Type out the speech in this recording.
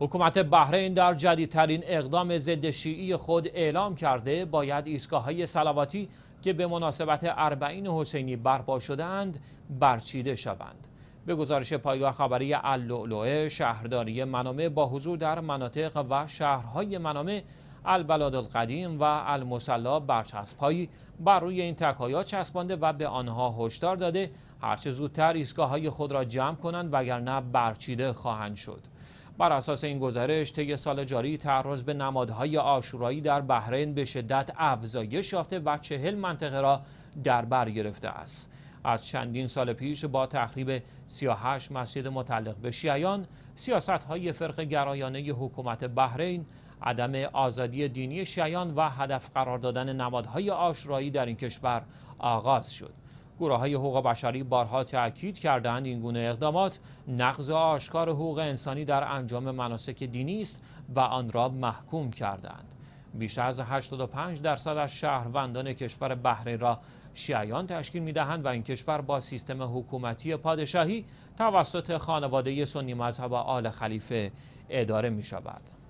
حکومت بحرین در جدیدترین اقدام ضد شیعی خود اعلام کرده باید های سلواتی که به مناسبت اربعین حسینی برپا شدهاند برچیده شوند به گزارش پایگاه خبری اللؤلؤه شهرداری منامه با حضور در مناطق و شهرهای منامه البلاد القدیم و المسلا برچسبهایی بر روی این تکایا چسبانده و به آنها هشدار داده هرچه زودتر ایستگاه های خود را جمع کنند وگرنه برچیده خواهند شد بر اساس این گزارش طی سال جاری تعرض به نمادهای آشورایی در بحرین به شدت افزایش یافته و چهل منطقه را در بر گرفته است از چندین سال پیش با تخریب 38 مسجد متعلق به شیعیان سیاست های فرق گرایانه حکومت بحرین عدم آزادی دینی شیعیان و هدف قرار دادن نمادهای آشرایی در این کشور آغاز شد گروه های حقوق بشری بارها تاکید کردند این گونه اقدامات نقض آشکار حقوق انسانی در انجام مناسک دینی است و آن را محکوم کردند بیش از 85 درصد از شهروندان کشور بحرین را شیعیان تشکیل دهند و این کشور با سیستم حکومتی پادشاهی توسط خانواده سنی مذهب آل خلیفه اداره می شود.